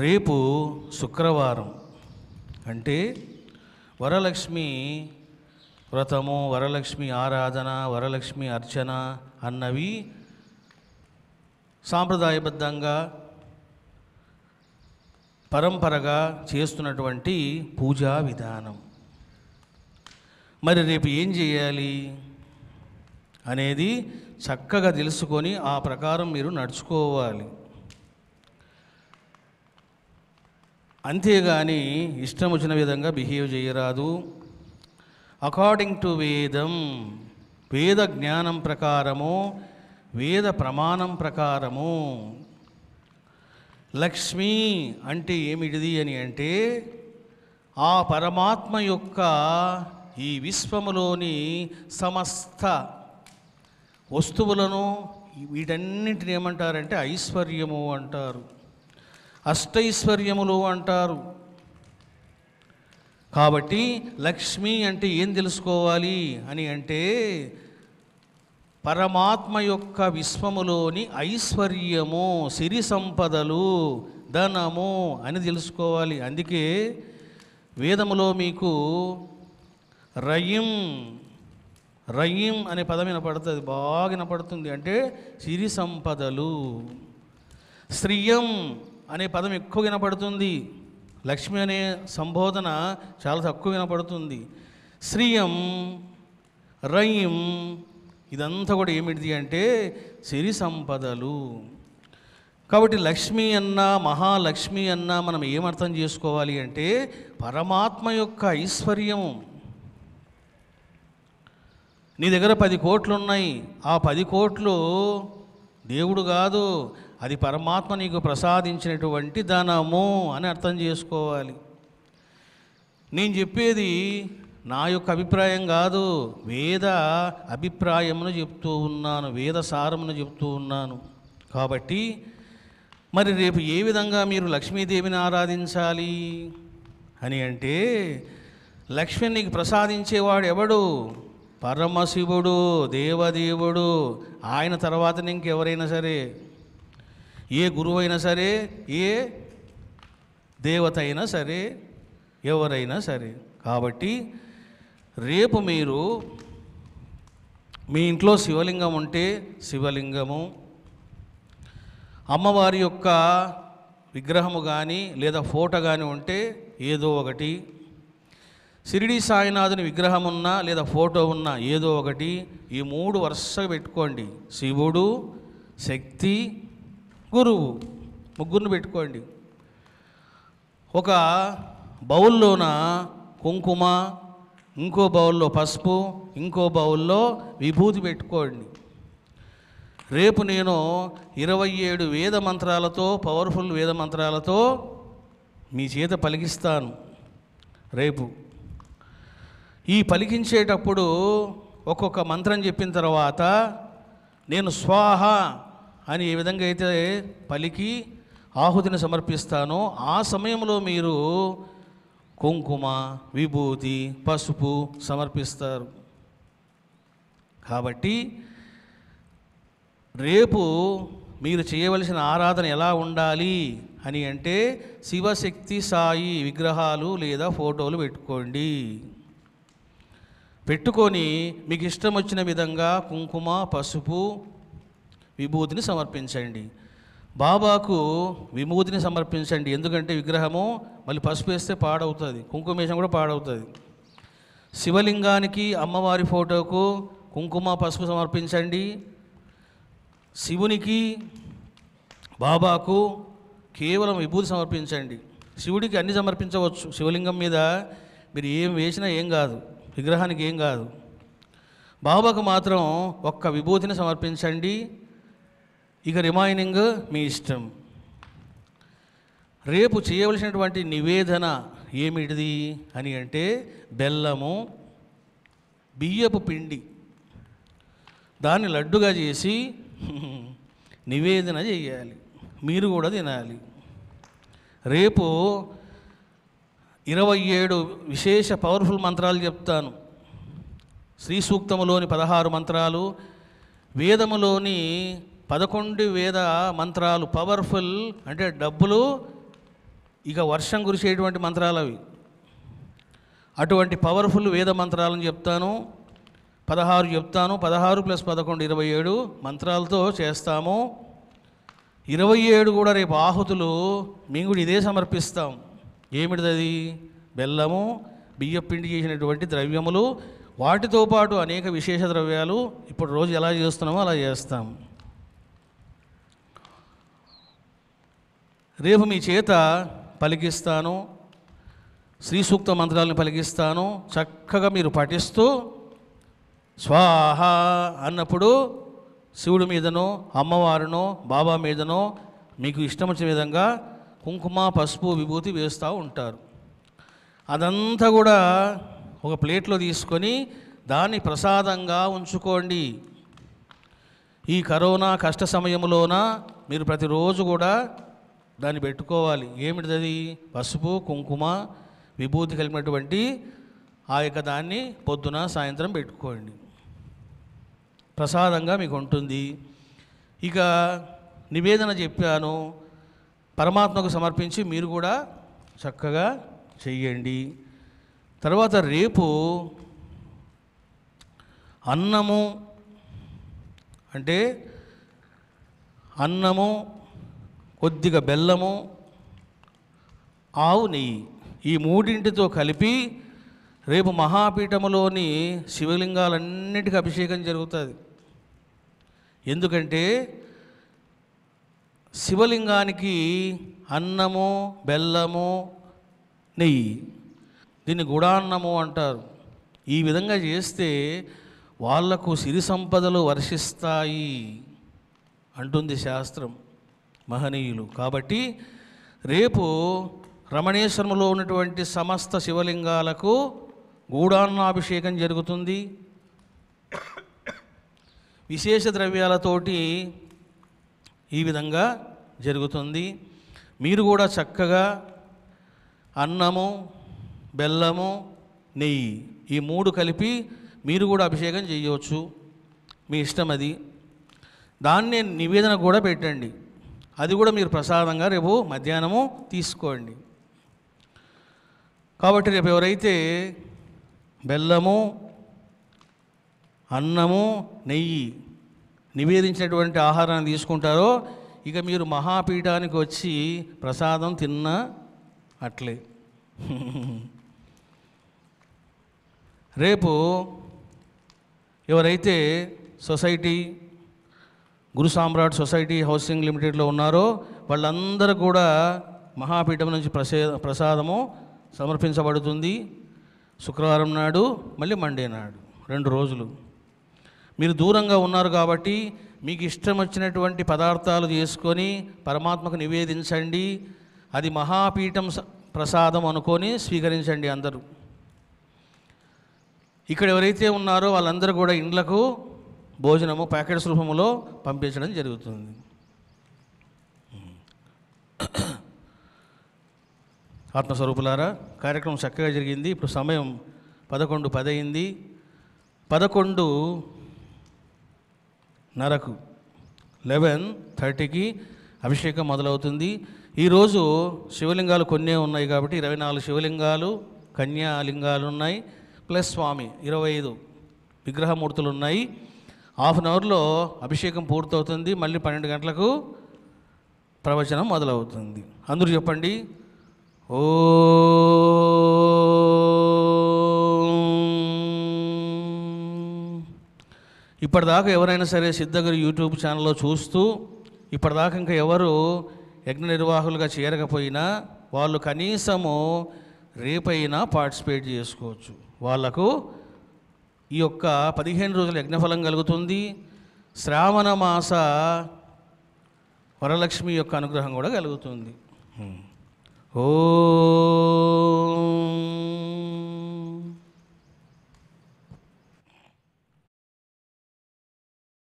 రేపు శుక్రవారం అంటే వరలక్ష్మి వ్రతము వరలక్ష్మి ఆరాధన వరలక్ష్మి అర్చన అన్నవి సాంప్రదాయబద్ధంగా పరంపరగా చేస్తున్నటువంటి పూజా విధానం మరి రేపు ఏం చేయాలి అనేది చక్కగా తెలుసుకొని ఆ ప్రకారం మీరు నడుచుకోవాలి అంతేగాని ఇష్టం వచ్చిన విధంగా బిహేవ్ చేయరాదు అకార్డింగ్ టు వేదం వేద జ్ఞానం ప్రకారము వేద ప్రమాణం ప్రకారము లక్ష్మి అంటే ఏమిటిది అని అంటే ఆ పరమాత్మ యొక్క ఈ విశ్వములోని సమస్త వస్తువులను వీటన్నింటిని ఏమంటారంటే ఐశ్వర్యము అంటారు అష్టైశ్వర్యములు అంటారు కాబట్టి లక్ష్మి అంటే ఏం తెలుసుకోవాలి అని అంటే పరమాత్మ యొక్క విశ్వములోని ఐశ్వర్యము సిరి సంపదలు ధనము అని తెలుసుకోవాలి అందుకే వేదములో మీకు రయిం రయిం అనే పదం వినపడుతుంది బాగా వినపడుతుంది అంటే సిరి సంపదలు శ్రీయం అనే పదం ఎక్కువ వినపడుతుంది లక్ష్మి అనే సంబోధన చాలా తక్కువ వినపడుతుంది శ్రీయం రయం ఇదంతా కూడా ఏమిటిది అంటే సిరి సంపదలు కాబట్టి లక్ష్మి అన్నా మహాలక్ష్మి అన్నా మనం ఏమర్థం చేసుకోవాలి అంటే పరమాత్మ యొక్క ఐశ్వర్యం నీ దగ్గర పది కోట్లు ఉన్నాయి ఆ పది కోట్లు దేవుడు కాదు అది పరమాత్మ నీకు ప్రసాదించినటువంటి ధనము అని అర్థం చేసుకోవాలి నేను చెప్పేది నా యొక్క అభిప్రాయం కాదు వేద అభిప్రాయమును చెప్తూ ఉన్నాను వేద సారమును చెప్తూ ఉన్నాను కాబట్టి మరి రేపు ఏ విధంగా మీరు లక్ష్మీదేవిని ఆరాధించాలి అని అంటే లక్ష్మిని నీకు ప్రసాదించేవాడు ఎవడు పరమశివుడు దేవదేవుడు ఆయన తర్వాత ఇంకెవరైనా సరే ఏ గురువైనా సరే ఏ దేవత అయినా సరే ఎవరైనా సరే కాబట్టి రేపు మీరు మీ ఇంట్లో శివలింగం ఉంటే శివలింగము అమ్మవారి యొక్క విగ్రహము కానీ లేదా ఫోటో కానీ ఉంటే ఏదో ఒకటి సిరిడి సాయినాథుని విగ్రహం ఉన్నా లేదా ఫోటో ఉన్నా ఏదో ఒకటి ఈ మూడు వరుసగా పెట్టుకోండి శివుడు శక్తి గురువు ముగ్గురిని పెట్టుకోండి ఒక బౌల్లోన కుంకుమ ఇంకో బౌల్లో పసుపు ఇంకో బౌల్లో విభూతి పెట్టుకోండి రేపు నేను ఇరవై ఏడు వేద మంత్రాలతో పవర్ఫుల్ వేద మంత్రాలతో మీ చేత పలికిస్తాను రేపు ఈ పలికించేటప్పుడు ఒక్కొక్క మంత్రం చెప్పిన తర్వాత నేను స్వాహ అని ఏ విధంగా అయితే పలికి ఆహుతిని సమర్పిస్తానో ఆ సమయంలో మీరు కుంకుమ విభూతి పసుపు సమర్పిస్తారు కాబట్టి రేపు మీరు చేయవలసిన ఆరాధన ఎలా ఉండాలి అని అంటే శివశక్తి సాయి విగ్రహాలు లేదా ఫోటోలు పెట్టుకోండి పెట్టుకొని మీకు ఇష్టం వచ్చిన విధంగా కుంకుమ పసుపు విభూతిని సమర్పించండి బాబాకు విమూతిని సమర్పించండి ఎందుకంటే విగ్రహము మళ్ళీ పసుపు వేస్తే పాడవుతుంది కుంకుమేశం కూడా పాడవుతుంది శివలింగానికి అమ్మవారి ఫోటోకు కుంకుమ పసుపు సమర్పించండి శివునికి బాబాకు కేవలం విభూతి సమర్పించండి శివుడికి అన్ని సమర్పించవచ్చు శివలింగం మీద మీరు ఏం వేసినా ఏం కాదు విగ్రహానికి ఏం కాదు బాబాకు మాత్రం ఒక్క విభూతిని సమర్పించండి ఇక రిమైనింగ్ మీ ఇష్టం రేపు చేయవలసినటువంటి నివేదన ఏమిటిది అని అంటే బెల్లము బియ్యపు పిండి దాన్ని లడ్డుగా చేసి నివేదన చేయాలి మీరు కూడా తినాలి రేపు ఇరవై ఏడు విశేష పవర్ఫుల్ మంత్రాలు చెప్తాను శ్రీ సూక్తములోని పదహారు మంత్రాలు వేదములోని పదకొండు వేద మంత్రాలు పవర్ఫుల్ అంటే డబ్బులు ఇక వర్షం కురిసేటువంటి మంత్రాలు అవి అటువంటి పవర్ఫుల్ వేద మంత్రాలను చెప్తాను పదహారు చెప్తాను పదహారు ప్లస్ పదకొండు ఇరవై ఏడు మంత్రాలతో చేస్తాము ఇరవై ఏడు కూడా రేపు ఆహుతులు మేము కూడా ఇదే సమర్పిస్తాం ఏమిటిది బెల్లము బియ్యపిండి చేసినటువంటి ద్రవ్యములు వాటితో పాటు అనేక విశేష ద్రవ్యాలు ఇప్పుడు రోజు ఎలా చేస్తున్నామో అలా చేస్తాము రేపు మీ చేత పలికిస్తాను శ్రీ సూక్త మంత్రాలను పలికిస్తాను చక్కగా మీరు పఠిస్తూ స్వాహ అన్నప్పుడు శివుడి మీదనో అమ్మవారినో బాబా మీదనో మీకు ఇష్టం వచ్చిన విధంగా కుంకుమ పసుపు విభూతి వేస్తూ ఉంటారు అదంతా కూడా ఒక ప్లేట్లో తీసుకొని దాన్ని ప్రసాదంగా ఉంచుకోండి ఈ కరోనా కష్ట సమయంలోన మీరు ప్రతిరోజు కూడా దాన్ని పెట్టుకోవాలి ఏమిటిది అది పసుపు కుంకుమ విభూతి కలిపినటువంటి ఆ యొక్క దాన్ని పొద్దున సాయంత్రం పెట్టుకోండి ప్రసాదంగా మీకు ఉంటుంది ఇక నివేదన చెప్పాను పరమాత్మకు సమర్పించి మీరు కూడా చక్కగా చెయ్యండి తర్వాత రేపు అన్నము అంటే అన్నము కొద్దిగా బెల్లము ఆవు నెయ్యి ఈ మూడింటితో కలిపి రేపు మహాపీఠములోని శివలింగాలన్నిటికీ అభిషేకం జరుగుతుంది ఎందుకంటే శివలింగానికి అన్నము బెల్లము నెయ్యి దీన్ని గుడాన్నము అంటారు ఈ విధంగా చేస్తే వాళ్లకు సిరి సంపదలు వర్షిస్తాయి అంటుంది శాస్త్రం మహనీయులు కాబట్టి రేపు రమణేశ్వరంలో ఉన్నటువంటి సమస్త శివలింగాలకు గూఢాన్నాభిషేకం జరుగుతుంది విశేష ద్రవ్యాలతోటి ఈ విధంగా జరుగుతుంది మీరు కూడా చక్కగా అన్నము బెల్లము నెయ్యి ఈ మూడు కలిపి మీరు కూడా అభిషేకం చేయవచ్చు మీ ఇష్టం అది దాన్ని నివేదన కూడా పెట్టండి అది కూడా మీరు ప్రసాదంగా రేపు మధ్యాహ్నము తీసుకోండి కాబట్టి రేపు ఎవరైతే బెల్లము అన్నము నెయ్యి నివేదించినటువంటి ఆహారాన్ని తీసుకుంటారో ఇక మీరు మహాపీఠానికి వచ్చి ప్రసాదం తిన్న అట్లే రేపు ఎవరైతే society Guru Samrat society housing లిమిటెడ్లో ఉన్నారో వాళ్ళందరూ కూడా మహాపీఠం నుంచి ప్రసే ప్రసాదము సమర్పించబడుతుంది శుక్రవారం నాడు మళ్ళీ మండే నాడు రెండు రోజులు మీరు దూరంగా ఉన్నారు కాబట్టి మీకు ఇష్టం వచ్చినటువంటి పదార్థాలు చేసుకొని పరమాత్మకు నివేదించండి అది మహాపీఠం ప్రసాదం అనుకొని స్వీకరించండి అందరూ ఇక్కడ ఎవరైతే ఉన్నారో వాళ్ళందరూ కూడా ఇండ్లకు భోజనము ప్యాకెట్స్ రూపంలో పంపించడం జరుగుతుంది ఆత్మస్వరూపులారా కార్యక్రమం చక్కగా జరిగింది ఇప్పుడు సమయం పదకొండు పదయింది పదకొండు నరకు లెవెన్ థర్టీకి అభిషేకం మొదలవుతుంది ఈరోజు శివలింగాలు కొన్నే ఉన్నాయి కాబట్టి ఇరవై నాలుగు శివలింగాలు కన్యాలింగాలు ఉన్నాయి ప్లస్ స్వామి ఇరవై ఐదు విగ్రహమూర్తులు ఉన్నాయి హాఫ్ అన్ అవర్లో అభిషేకం పూర్తవుతుంది మళ్ళీ పన్నెండు గంటలకు ప్రవచనం మొదలవుతుంది అందరూ చెప్పండి ఓ ఇప్పటిదాకా ఎవరైనా సరే సిద్ధగిరి యూట్యూబ్ ఛానల్లో చూస్తూ ఇప్పటిదాకా ఇంకా ఎవరు యజ్ఞ నిర్వాహకులుగా చేరకపోయినా వాళ్ళు కనీసము రేపైనా పార్టిసిపేట్ చేసుకోవచ్చు వాళ్లకు ఈ యొక్క పదిహేను రోజుల యజ్ఞఫలం కలుగుతుంది శ్రావణ మాస వరలక్ష్మి యొక్క అనుగ్రహం కూడా కలుగుతుంది ఓ